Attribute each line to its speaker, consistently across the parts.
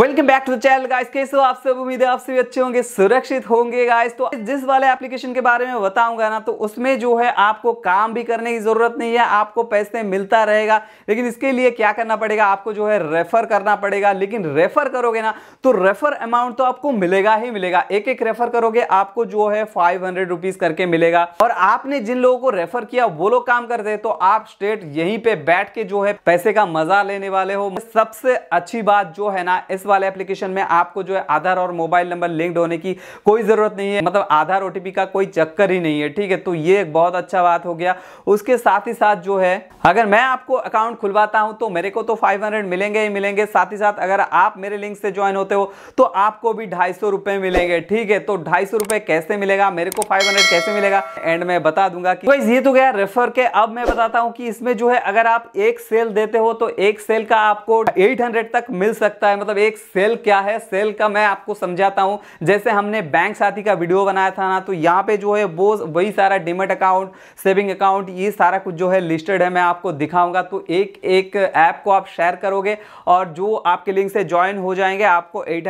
Speaker 1: welcome back to the channel guys कैसे हो आप सब उम्मीद है आप सभी अच्छे होंगे सुरक्षित होंगे गाइस तो जिस वाले एप्लीकेशन के बारे में बताऊंगा ना तो उसमें जो है आपको काम भी करने की जरूरत नहीं है आपको पैसे मिलता रहेगा लेकिन इसके लिए क्या करना पड़ेगा आपको जो है रेफर करना पड़ेगा लेकिन रेफर करोगे ना तो रेफर अमाउंट तो आपको मिलेगा ही मिलेगा एक एक रेफर करोगे आपको जो है फाइव हंड्रेड करके मिलेगा और आपने जिन लोगों को रेफर किया वो लोग काम करते तो आप स्टेट यहीं पे बैठ के जो है पैसे का मजा लेने वाले हो सबसे अच्छी बात जो है ना इस वाले एप्लीकेशन में आपको जो है आधार और मोबाइल नंबर लिंक्ड होने की कोई ज़रूरत नहीं है मतलब आधार ओटीपी का कोई चक्कर ही नहीं है ठीक है तो ये एक बहुत अच्छा बात हो गया उसके साथ ही साथ जो है अगर मैं आपको अकाउंट खुलवाता हूं तो मेरे को तो 500 मिलेंगे ही मिलेंगे साथ ही साथ अगर आप मेरे लिंक से ज्वाइन होते हो तो आपको भी ढाई रुपए मिलेंगे ठीक है तो ढाई रुपए कैसे मिलेगा मेरे को 500 कैसे मिलेगा एंड मैं बता दूंगा कि ये तो गया रेफर के अब मैं बताता हूं कि इसमें जो है अगर आप एक सेल देते हो तो एक सेल का आपको एट तक मिल सकता है मतलब एक सेल क्या है सेल का मैं आपको समझाता हूं जैसे हमने बैंक साथी का वीडियो बनाया था ना तो यहां पे जो है वो वही सारा डिमेट अकाउंट सेविंग अकाउंट ये सारा कुछ जो है लिस्टेड है मैं आपको दिखाऊंगा तो एक एक ऐप को आप शेयर करोगे और जो आपके लिंक से ज्वाइन हो जाएंगे आपको एट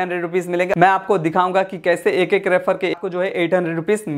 Speaker 1: मिलेंगे मैं आपको दिखाऊंगा कि कैसे एक एक रेफर के आपको जो है एट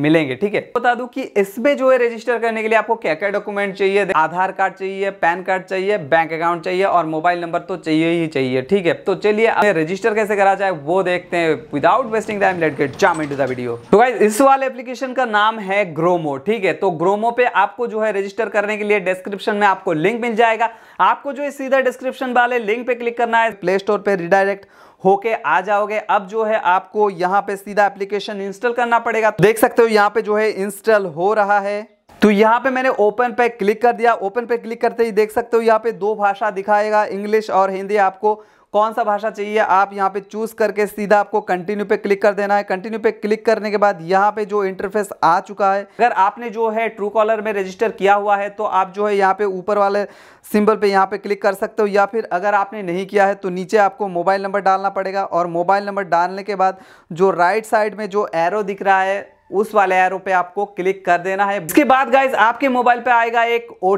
Speaker 1: मिलेंगे ठीक है बता दू की इसमें जो है रजिस्टर करने के लिए आपको क्या क्या डॉक्यूमेंट चाहिए आधार कार्ड चाहिए पैन कार्ड चाहिए बैंक अकाउंट चाहिए और मोबाइल नंबर तो चाहिए ही चाहिए ठीक है तो चलिए उन्हें रजिस्टर कैसे करा जाए वो देखते हैं without wasting time let get jump into the video guys इस वाले एप्लीकेशन का नाम है ग्रोमो ठीक है तो ग्रोमो पे आपको जो है रजिस्टर करने के लिए डिस्क्रिप्शन में आपको लिंक मिल जाएगा आपको जो है सीधा डिस्क्रिप्शन वाले लिंक पे क्लिक करना है प्ले स्टोर पे रिडायरेक्ट होके आ जाओगे अब जो है आपको यहाँ पे सीधा एप्लीकेशन इंस्टॉल करना पड़ेगा तो देख सकते हो यहाँ पे जो है इंस्टॉल हो रहा है तो यहाँ पे मैंने ओपन पे क्लिक कर दिया ओपन पे क्लिक करते ही देख सकते हो यहाँ पे दो भाषा दिखाएगा इंग्लिश और हिंदी आपको कौन सा भाषा चाहिए आप यहाँ पे चूज़ करके सीधा आपको कंटिन्यू पे क्लिक कर देना है कंटिन्यू पे क्लिक करने के बाद यहाँ पे जो इंटरफेस आ चुका है अगर आपने जो है ट्रू कॉलर में रजिस्टर किया हुआ है तो आप जो है यहाँ पे ऊपर वाले सिंबल पे यहाँ पे क्लिक कर सकते हो या फिर अगर आपने नहीं किया है तो नीचे आपको मोबाइल नंबर डालना पड़ेगा और मोबाइल नंबर डालने के बाद जो राइट साइड में जो एरो दिख रहा है उस वाले एरो पे आपको क्लिक कर देना है इसके बाद गाइज आपके मोबाइल पे आएगा एक ओ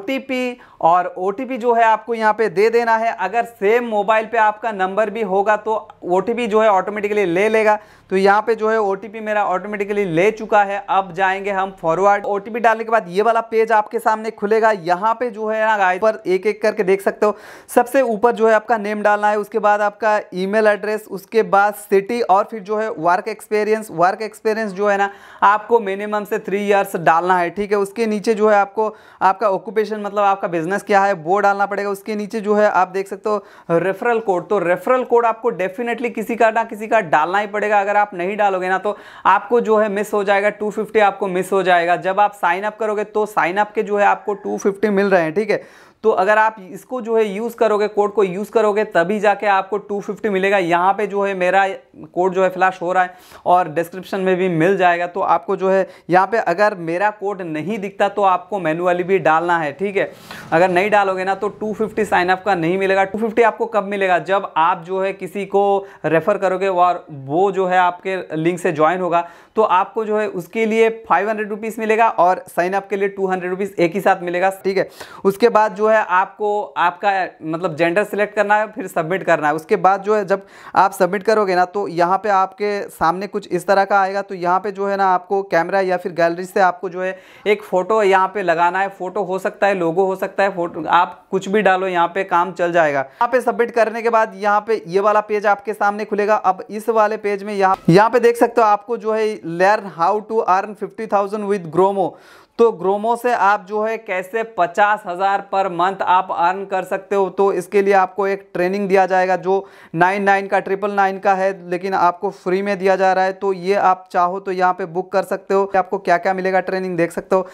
Speaker 1: और ओ जो है आपको यहाँ पे दे देना है अगर सेम मोबाइल पे आपका नंबर भी होगा तो ओ जो है ऑटोमेटिकली ले लेगा तो यहाँ पे जो है ओ मेरा ऑटोमेटिकली ले चुका है अब जाएंगे हम फॉरवर्ड ओ डालने के बाद ये वाला पेज आपके सामने खुलेगा यहाँ पे जो है ना गाय पर एक एक करके देख सकते हो सबसे ऊपर जो है आपका नेम डालना है उसके बाद आपका ईमेल एड्रेस उसके बाद सिटी और फिर जो है वर्क एक्सपीरियंस वर्क एक्सपीरियंस जो है ना आपको मिनिमम से थ्री ईयर्स डालना है ठीक है उसके नीचे जो है आपको आपका ऑक्यूपेशन मतलब आपका बिजनेस क्या है वो डालना पड़ेगा उसके नीचे जो है आप देख सकते हो रेफरल कोड तो रेफरल कोड आपको डेफिनेटली किसी का ना किसी का डालना ही पड़ेगा अगर आप नहीं डालोगे ना तो आपको जो है मिस हो जाएगा 250 आपको मिस हो जाएगा जब आप साइन अप करोगे तो साइन अप के जो है आपको 250 मिल रहे हैं ठीक है तो अगर आप इसको जो है यूज़ करोगे कोड को यूज़ करोगे तभी जाके आपको 250 मिलेगा यहाँ पे जो है मेरा कोड जो है फ्लैश हो रहा है और डिस्क्रिप्शन में भी मिल जाएगा तो आपको जो है यहाँ पे अगर मेरा कोड नहीं दिखता तो आपको मैनुअली भी डालना है ठीक है अगर नहीं डालोगे ना तो टू फिफ्टी साइनअप का नहीं मिलेगा टू फिफ्टी आपको कब मिलेगा जब आप जो है किसी को रेफ़र करोगे और वो जो है आपके लिंक से ज्वाइन होगा तो आपको जो है उसके लिए फाइव हंड्रेड मिलेगा और साइनअप के लिए टू हंड्रेड एक ही साथ मिलेगा ठीक है उसके बाद जो है आपको आपका मतलब जेंडर सेलेक्ट करना है फिर सबमिट करना है उसके बाद जो है जब आप सबमिट करोगे ना तो यहाँ पे आपके सामने कुछ इस तरह का आएगा तो यहाँ पे जो है ना आपको कैमरा या फिर गैलरी से आपको जो है एक फ़ोटो यहाँ पे लगाना है फ़ोटो हो सकता है लोगो हो सकता है फोटो आप कुछ भी डालो यहाँ पे काम चल जाएगा यहाँ पे सबमिट करने के बाद यहाँ पे ये वाला पेज आपके सामने खुलेगा अब इस वाले पेज में यहाँ यहाँ पे देख सकते हो आपको जो है learn how to earn fifty thousand with GroMo तो ग्रोमो से आप जो है कैसे पचास हज़ार पर मंथ आप अर्न कर सकते हो तो इसके लिए आपको एक ट्रेनिंग दिया जाएगा जो नाइन नाइन का ट्रिपल नाइन का है लेकिन आपको फ्री में दिया जा रहा है तो ये आप चाहो तो यहाँ पे बुक कर सकते हो आपको क्या क्या मिलेगा ट्रेनिंग देख सकते हो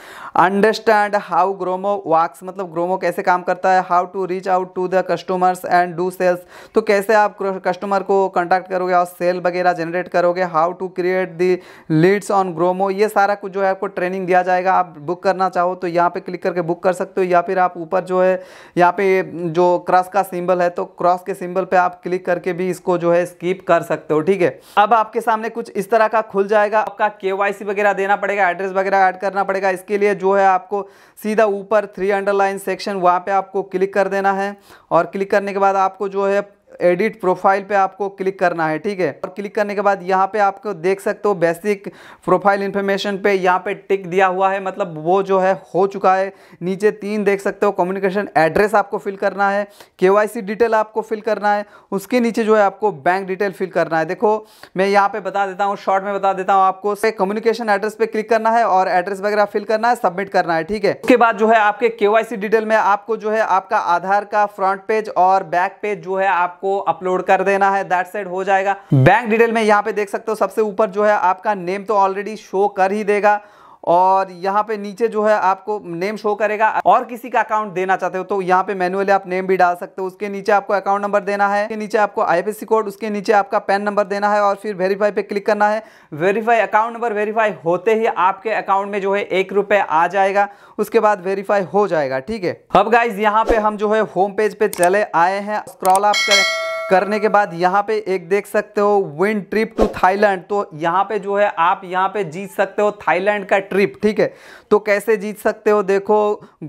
Speaker 1: अंडरस्टैंड हाउ ग्रोमो वाक्स मतलब ग्रोमो कैसे काम करता है how to reach out to the customers and do sales तो कैसे आप कस्टमर को कॉन्टैक्ट करोगे और सेल वगैरह जनरेट करोगे how to create the leads on GroMo ये सारा कुछ जो है आपको ट्रेनिंग दिया जाएगा आप बुक करना चाहो तो यहाँ पे क्लिक करके बुक कर सकते हो या फिर आप ऊपर जो है यहाँ पे जो क्रॉस का सिंबल है तो क्रॉस के सिंबल पे आप क्लिक करके भी इसको जो है स्कीप कर सकते हो ठीक है अब आपके सामने कुछ इस तरह का खुल जाएगा आपका के वगैरह देना पड़ेगा एड्रेस वगैरह ऐड करना पड़ेगा इसके लिए जो है आपको सीधा ऊपर थ्री अंडरलाइन सेक्शन वहाँ पर आपको क्लिक कर देना है और क्लिक करने के बाद आपको जो है एडिट प्रोफाइल पे आपको क्लिक करना है ठीक है और क्लिक करने के बाद यहाँ पे आपको देख सकते हो बेसिक प्रोफाइल इन्फॉर्मेशन पे यहाँ पे टिक दिया हुआ है मतलब वो जो है हो चुका है नीचे तीन देख सकते हो कम्युनिकेशन एड्रेस आपको फिल करना है के डिटेल आपको फिल करना है उसके नीचे जो है आपको बैंक डिटेल फिल करना है देखो मैं यहाँ पे बता देता हूँ शॉर्ट में बता देता हूँ आपको कम्युनिकेशन एड्रेस पे क्लिक करना है और एड्रेस वगैरह फिल करना है सबमिट करना है ठीक है उसके बाद जो है आपके के डिटेल में आपको जो है आपका आधार का फ्रंट पेज और बैक पेज जो है आपको आपको अपलोड कर देना है दैट साइड हो जाएगा बैंक डिटेल में यहाँ पे देख सकते हो सबसे ऊपर जो है आपका नेम तो ऑलरेडी शो कर ही देगा और यहाँ पे नीचे जो है आपको नेम शो करेगा और किसी का अकाउंट देना चाहते हो तो यहाँ पे मैनुअली आप नेम भी डाल सकते हो उसके नीचे आपको अकाउंट नंबर देना है उसके नीचे आपको आईएफएससी कोड उसके नीचे आपका पैन नंबर देना है और फिर वेरीफाई पे क्लिक करना है वेरीफाई अकाउंट नंबर वेरीफाई होते ही आपके अकाउंट में जो है एक आ जाएगा उसके बाद वेरीफाई हो जाएगा ठीक है अब गाइज यहाँ पे हम जो है होम पेज पे चले आए हैं स्क्रॉल आप करें करने के बाद यहाँ पे एक देख सकते हो विन ट्रिप टू थाईलैंड तो यहाँ पे जो है आप यहाँ पे जीत सकते हो थाईलैंड का ट्रिप ठीक है तो कैसे जीत सकते हो देखो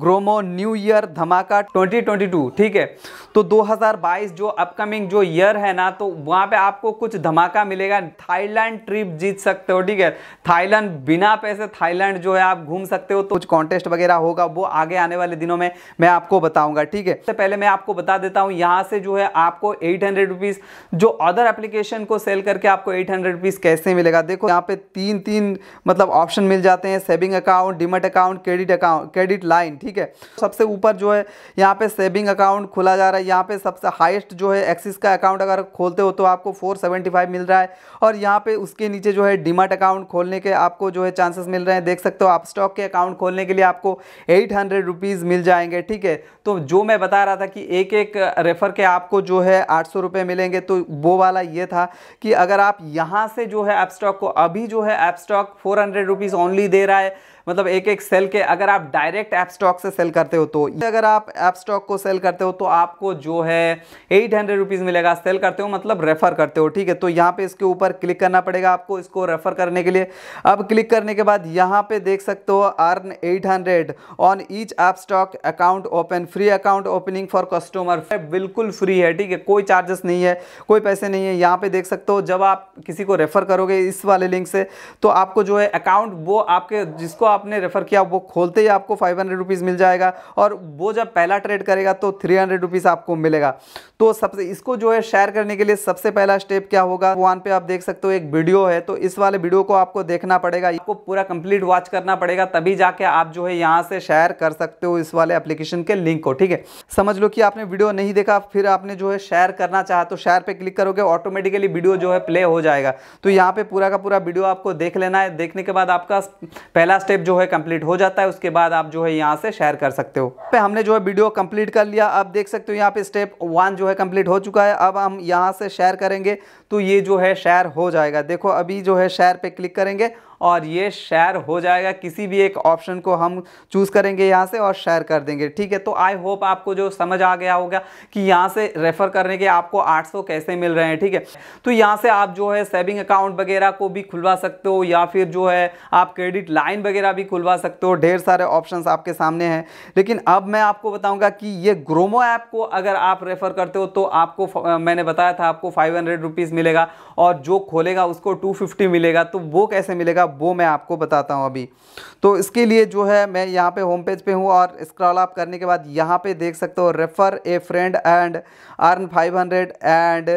Speaker 1: ग्रोमो न्यू ईयर धमाका 2022 ठीक है तो 2022 जो अपकमिंग जो ईयर है ना तो वहाँ पे आपको कुछ धमाका मिलेगा थाईलैंड ट्रिप जीत सकते हो ठीक है थाईलैंड बिना पैसे थाईलैंड जो है आप घूम सकते हो तो कुछ कॉन्टेस्ट वगैरह होगा वो आगे आने वाले दिनों में मैं आपको बताऊंगा ठीक है सबसे पहले मैं आपको बता देता हूँ यहाँ से जो है आपको एट हंड्रेड रुपीज़ जो अदर एप्लीकेशन को सेल करके आपको एट हंड्रेड रुपीज़ कैसे मिलेगा देखो यहाँ पे तीन तीन मतलब ऑप्शन मिल जाते हैं saving account demat account credit account credit line ठीक है सबसे ऊपर जो है यहाँ पे सेविंग अकाउंट खोला जा रहा है यहाँ पे सबसे हाइस्ट जो है एक्सिस का अकाउंट अगर खोलते हो तो आपको फोर मिल रहा है और यहाँ पे उसके नीचे जो है डिमट अकाउंट खोलने के आपको जो है चांसेस मिल रहे हैं देख सकते हो आप स्टॉक के अकाउंट खोलने के लिए आपको एट हंड्रेड मिल जाएंगे ठीक है तो जो मैं बता रहा था कि एक एक रेफर के आपको जो है आठ सौ रुपये मिलेंगे तो वो वाला ये था कि अगर आप यहाँ से जो है एपस्टॉक को अभी जो है Upstox stock four hundred rupees only दे रहा है मतलब एक एक सेल के अगर आप डायरेक्ट ऐप स्टॉक से सेल करते हो तो अगर आप ऐप स्टॉक को सेल करते हो तो आपको जो है एट हंड्रेड रुपीज़ मिलेगा सेल करते हो मतलब रेफ़र करते हो ठीक है तो यहाँ पे इसके ऊपर क्लिक करना पड़ेगा आपको इसको रेफ़र करने के लिए अब क्लिक करने के बाद यहाँ पे देख सकते हो earn eight hundred on each Upstox account open free account opening for customer बिल्कुल फ्री है ठीक है कोई चार्जेस नहीं है कोई पैसे नहीं है यहाँ पे देख सकते हो जब आप किसी को रेफ़र करोगे इस वाले लिंक से तो आपको जो है अकाउंट वो आपके जिसको आप आपने रेफ़र किया वो खोलते ही आपको फाइव हंड्रेड रुपीज़ मिल जाएगा और वो जब पहला ट्रेड करेगा तो थ्री हंड्रेड रुपीज़ आपको मिलेगा तो सबसे इसको जो है शेयर करने के लिए सबसे पहला स्टेप क्या होगा वन पे आप देख सकते हो एक वीडियो है तो इस वाले वीडियो को आपको देखना पड़ेगा आपको पूरा कंप्लीट वॉच करना पड़ेगा तभी जाके आप जो है यहाँ से शेयर कर सकते हो इस वाले एप्लीकेशन के लिंक को ठीक है समझ लो कि आपने वीडियो नहीं देखा फिर आपने जो है शेयर करना चाह तो शेयर पे क्लिक करोगे ऑटोमेटिकली वीडियो जो है प्ले हो जाएगा तो यहाँ पे पूरा का पूरा वीडियो आपको देख लेना है देखने के बाद आपका पहला स्टेप जो है कंप्लीट हो जाता है उसके बाद आप जो है यहाँ से शेयर कर सकते हो पे हमने जो है वीडियो कंप्लीट कर लिया आप देख सकते हो यहाँ पे स्टेप वन जो है कंप्लीट हो चुका है अब हम यहाँ से शेयर करेंगे तो ये जो है शेयर हो जाएगा देखो अभी जो है शेयर पे क्लिक करेंगे और ये शेयर हो जाएगा किसी भी एक ऑप्शन को हम चूज़ करेंगे यहाँ से और शेयर कर देंगे ठीक है तो आई होप आपको जो समझ आ गया होगा कि यहाँ से रेफ़र करने के आपको 800 कैसे मिल रहे हैं ठीक है तो यहाँ से आप जो है सेविंग अकाउंट वगैरह को भी खुलवा सकते हो या फिर जो है आप क्रेडिट लाइन वगैरह भी खुलवा सकते हो ढेर सारे ऑप्शन आपके सामने हैं लेकिन अब मैं आपको बताऊँगा कि ये ग्रोमो ऐप को अगर आप रेफ़र करते हो तो आपको मैंने बताया था आपको फाइव हंड्रेड मिलेगा और जो खोलेगा उसको टू मिलेगा तो वो कैसे मिलेगा वो मैं आपको बताता हूँ अभी तो इसके लिए जो है मैं यहाँ पे होम पेज पे हूँ और स्क्रॉल आप करने के बाद यहाँ पे देख सकते हो refer a friend and earn five hundred and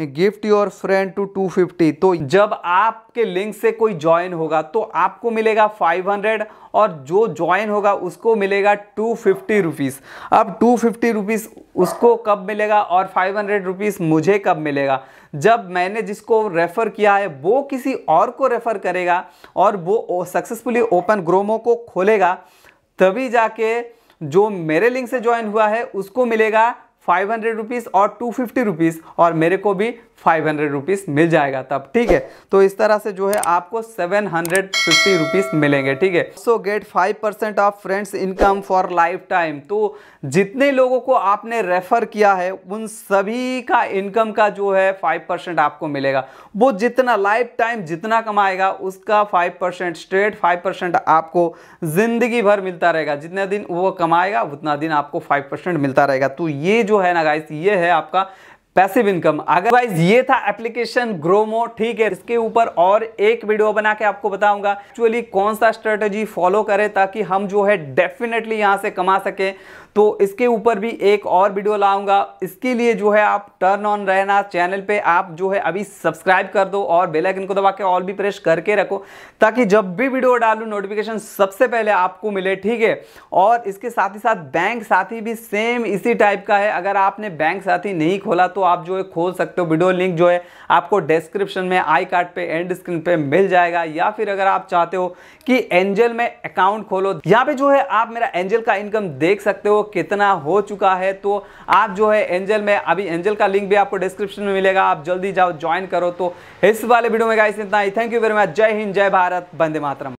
Speaker 1: gift your friend to two fifty तो जब आपके लिंक से कोई ज्वाइन होगा तो आपको मिलेगा फाइव हंड्रेड और जो ज्वाइन होगा उसको मिलेगा टू फिफ्टी रुपीज़ अब टू फिफ्टी रुपीज़ उसको कब मिलेगा और फाइव हंड्रेड रुपीज़ मुझे कब मिलेगा जब मैंने जिसको रेफ़र किया है वो किसी और को रेफ़र करेगा और वो सक्सेसफुली ओपन ग्रोमो को खोलेगा तभी जाके जो मेरे लिंक से ज्वाइन हुआ है उसको मिलेगा फाइव हंड्रेड रुपीज़ और टू फिफ्टी रुपीज़ और मेरे को भी फाइव हंड्रेड रुपीज़ मिल जाएगा तब ठीक है तो इस तरह से जो है आपको सेवन हंड्रेड फिफ्टी रुपीज़ मिलेंगे ठीक है so get five percent of friends income for lifetime तो जितने लोगों को आपने रेफर किया है उन सभी का इनकम का जो है फाइव परसेंट आपको मिलेगा वो जितना लाइफ टाइम जितना कमाएगा उसका five percent straight five percent आपको ज़िंदगी भर मिलता रहेगा जितने दिन वो कमाएगा उतना दिन आपको फाइव परसेंट मिलता रहेगा तो ये जो जो है ना गाइस ये है आपका पैसिव इनकम अगर वाइज ये था एप्लीकेशन ग्रोमो ठीक है इसके ऊपर और एक वीडियो बना के आपको बताऊंगा एक्चुअली कौन सा स्ट्रेटजी फॉलो करें ताकि हम जो है डेफिनेटली यहां से कमा सकें तो इसके ऊपर भी एक और वीडियो लाऊंगा इसके लिए जो है आप टर्न ऑन रहना चैनल पे आप जो है अभी सब्सक्राइब कर दो और बेल आइकन को दबा के ऑल भी प्रेस करके रखो ताकि जब भी वीडियो डालू नोटिफिकेशन सबसे पहले आपको मिले ठीक है और इसके साथ ही साथ बैंक साथी भी सेम इसी टाइप का है अगर आपने बैंक साथी नहीं खोला तो आप जो है खोल सकते हो वीडियो लिंक जो है आपको डिस्क्रिप्शन में आई कार्ड पे एंड स्क्रीन पे मिल जाएगा या फिर अगर आप चाहते हो कि एंजल में अकाउंट खोलो यहाँ पे जो है आप मेरा एंजल का इनकम देख सकते हो कितना हो चुका है तो आप जो है एंजल में अभी एंजल का लिंक भी आपको डिस्क्रिप्शन में मिलेगा आप जल्दी जाओ ज्वाइन करो तो इस वाले वीडियो में गाइस इतना ही थैंक यू वेरी मच जय हिंद जय भारत बंदे मातरम